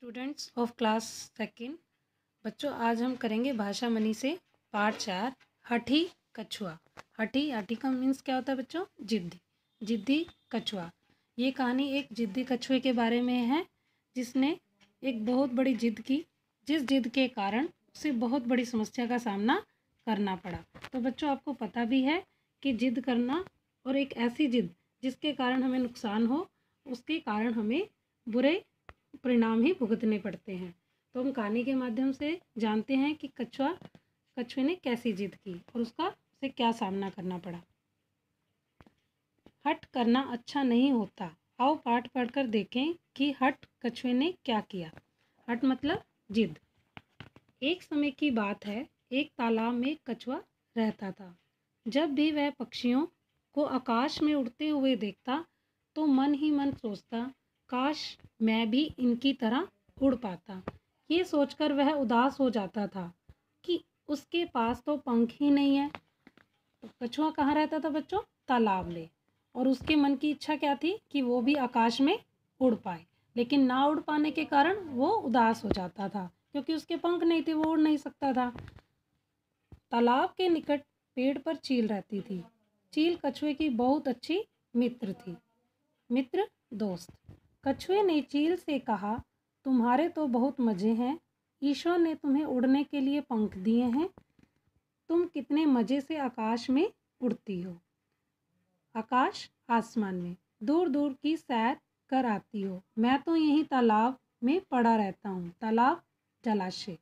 students of class second बच्चों आज हम करेंगे भाषा मनी से पार्ट चार हठी कछुआ हठी हठी का मीन्स क्या होता है बच्चों जिद्दी जिद्दी कछुआ ये कहानी एक जिद्दी कछुए के बारे में है जिसने एक बहुत बड़ी जिद की जिस जिद के कारण उसे बहुत बड़ी समस्या का सामना करना पड़ा तो बच्चों आपको पता भी है कि जिद करना और एक ऐसी जिद जिसके कारण हमें नुकसान हो उसके कारण हमें बुरे परिणाम ही भुगतने पड़ते हैं तो हम कहानी के माध्यम से जानते हैं कि कछुआ कछुए ने कैसी जिद की और उसका से क्या सामना करना पड़ा हट करना अच्छा नहीं होता आओ पाठ पढ़कर देखें कि हट कछुए ने क्या किया हट मतलब जिद एक समय की बात है एक तालाब में कछुआ रहता था जब भी वह पक्षियों को आकाश में उड़ते हुए देखता तो मन ही मन सोचता काश मैं भी इनकी तरह उड़ पाता ये सोचकर वह उदास हो जाता था कि उसके पास तो पंख ही नहीं है कछुआ कहाँ रहता था बच्चों तालाब ले और उसके मन की इच्छा क्या थी कि वो भी आकाश में उड़ पाए लेकिन ना उड़ पाने के कारण वो उदास हो जाता था क्योंकि उसके पंख नहीं थे वो उड़ नहीं सकता था तालाब के निकट पेड़ पर चील रहती थी चील कछुए की बहुत अच्छी मित्र थी मित्र दोस्त कछुए ने चील से कहा तुम्हारे तो बहुत मज़े हैं ईश्वर ने तुम्हें उड़ने के लिए पंख दिए हैं तुम कितने मज़े से आकाश में उड़ती हो आकाश आसमान में दूर दूर की सैर कर आती हो मैं तो यहीं तालाब में पड़ा रहता हूँ तालाब जलाशय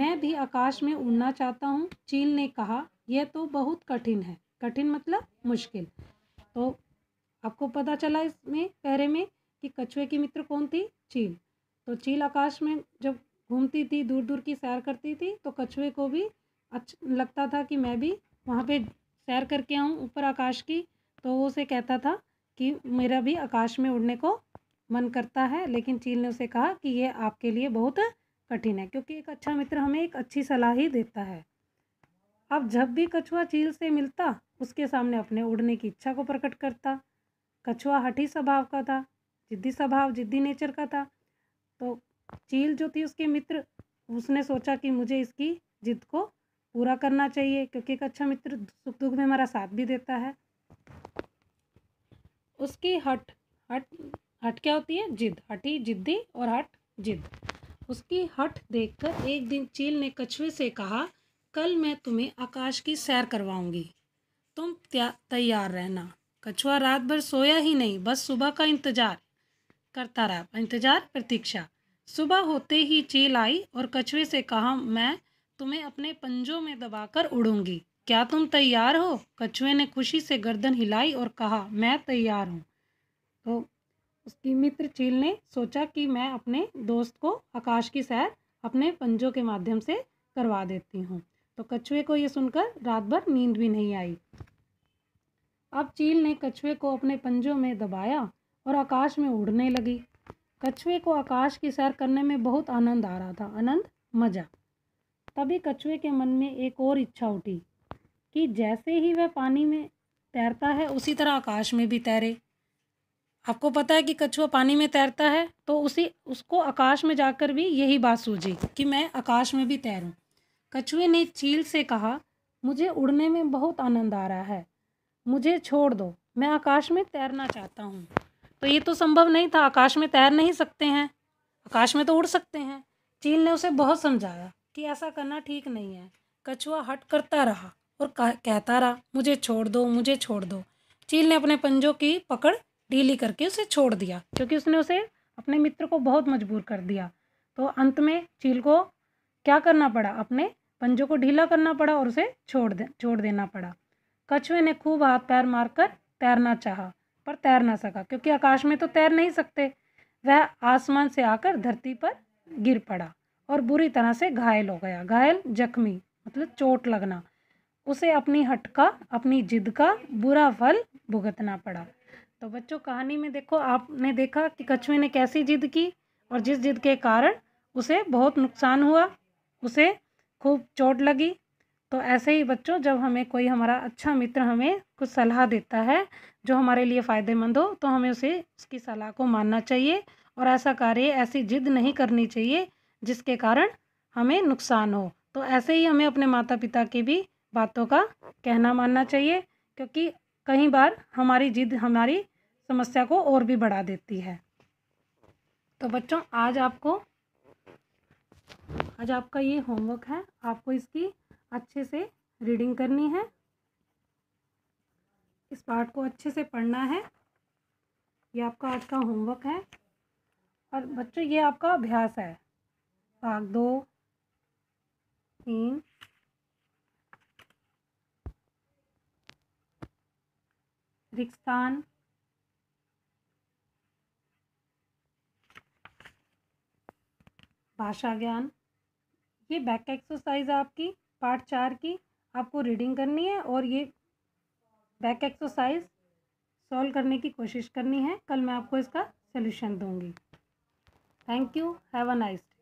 मैं भी आकाश में उड़ना चाहता हूँ चील ने कहा यह तो बहुत कठिन है कठिन मतलब मुश्किल तो आपको पता चला इसमें पहरे में कि कछुए की मित्र कौन थी चील तो चील आकाश में जब घूमती थी दूर दूर की सैर करती थी तो कछुए को भी अच्छा लगता था कि मैं भी वहाँ पे सैर करके आऊँ ऊपर आकाश की तो वो उसे कहता था कि मेरा भी आकाश में उड़ने को मन करता है लेकिन चील ने उसे कहा कि ये आपके लिए बहुत कठिन है क्योंकि एक अच्छा मित्र हमें एक अच्छी सलाह ही देता है अब जब भी कछुआ चील से मिलता उसके सामने अपने उड़ने की इच्छा को प्रकट करता कछुआ हठी स्वभाव का था जिद्दी स्वभाव जिद्दी नेचर का था तो चील जो थी उसके मित्र उसने सोचा कि मुझे इसकी जिद को पूरा करना चाहिए क्योंकि एक अच्छा मित्र सुख दुख में हमारा साथ भी देता है उसकी हट हट हट क्या होती है जिद हटी जिद्दी और हट जिद उसकी हट देखकर एक दिन चील ने कछुए से कहा कल मैं तुम्हें आकाश की सैर करवाऊंगी तुम तैयार रहना कछुआ रात भर सोया ही नहीं बस सुबह का इंतजार करता रहा इंतजार प्रतीक्षा सुबह होते ही चील आई और कछुए से कहा मैं तुम्हें अपने पंजों में दबाकर उड़ूंगी क्या तुम तैयार हो कछुए ने खुशी से गर्दन हिलाई और कहा मैं तैयार हूँ तो उसकी मित्र चील ने सोचा कि मैं अपने दोस्त को आकाश की सैर अपने पंजों के माध्यम से करवा देती हूँ तो कछुए को ये सुनकर रात भर नींद भी नहीं आई अब चील ने कछुए को अपने पंजों में दबाया और आकाश में उड़ने लगी कछुए को आकाश की सैर करने में बहुत आनंद आ रहा था आनंद मजा तभी कछुए के मन में एक और इच्छा उठी कि जैसे ही वह पानी में तैरता है उसी तरह आकाश में भी तैरे आपको पता है कि कछुआ पानी में तैरता है तो उसी उसको आकाश में जाकर भी यही बात सूझी कि मैं आकाश में भी तैरूं कछुए ने चील से कहा मुझे उड़ने में बहुत आनंद आ रहा है मुझे छोड़ दो मैं आकाश में तैरना चाहता हूँ तो ये तो संभव नहीं था आकाश में तैर नहीं सकते हैं आकाश में तो उड़ सकते हैं चील ने उसे बहुत समझाया कि ऐसा करना ठीक नहीं है कछुआ हट करता रहा और कहता रहा मुझे छोड़ दो मुझे छोड़ दो चील ने अपने पंजों की पकड़ ढीली करके उसे छोड़ दिया क्योंकि उसने उसे अपने मित्र को बहुत मजबूर कर दिया तो अंत में चील को क्या करना पड़ा अपने पंजों को ढीला करना पड़ा और उसे छोड़ दे छोड़ देना पड़ा कछुए ने खूब हाथ पैर मारकर तैरना चाहा पर तैर ना सका क्योंकि आकाश में तो तैर नहीं सकते वह आसमान से आकर धरती पर गिर पड़ा और बुरी तरह से घायल हो गया घायल जख्मी मतलब चोट लगना उसे अपनी हट का अपनी जिद का बुरा फल भुगतना पड़ा तो बच्चों कहानी में देखो आपने देखा कि कछुए ने कैसी जिद की और जिस जिद के कारण उसे बहुत नुकसान हुआ उसे खूब चोट लगी तो ऐसे ही बच्चों जब हमें कोई हमारा अच्छा मित्र हमें कुछ सलाह देता है जो हमारे लिए फ़ायदेमंद हो तो हमें उसे उसकी सलाह को मानना चाहिए और ऐसा कार्य ऐसी जिद नहीं करनी चाहिए जिसके कारण हमें नुकसान हो तो ऐसे ही हमें अपने माता पिता की भी बातों का कहना मानना चाहिए क्योंकि कई बार हमारी जिद हमारी समस्या को और भी बढ़ा देती है तो बच्चों आज आपको आज आपका ये होमवर्क है आपको इसकी अच्छे से रीडिंग करनी है इस पार्ट को अच्छे से पढ़ना है ये आपका आज का होमवर्क है और बच्चों ये आपका अभ्यास है भाग दो तीन रिक्स्तान भाषा ज्ञान ये बैक एक्सरसाइज है आपकी पार्ट चार की आपको रीडिंग करनी है और ये बैक एक्सरसाइज सॉल्व करने की कोशिश करनी है कल मैं आपको इसका सोल्यूशन दूंगी thank you have a nice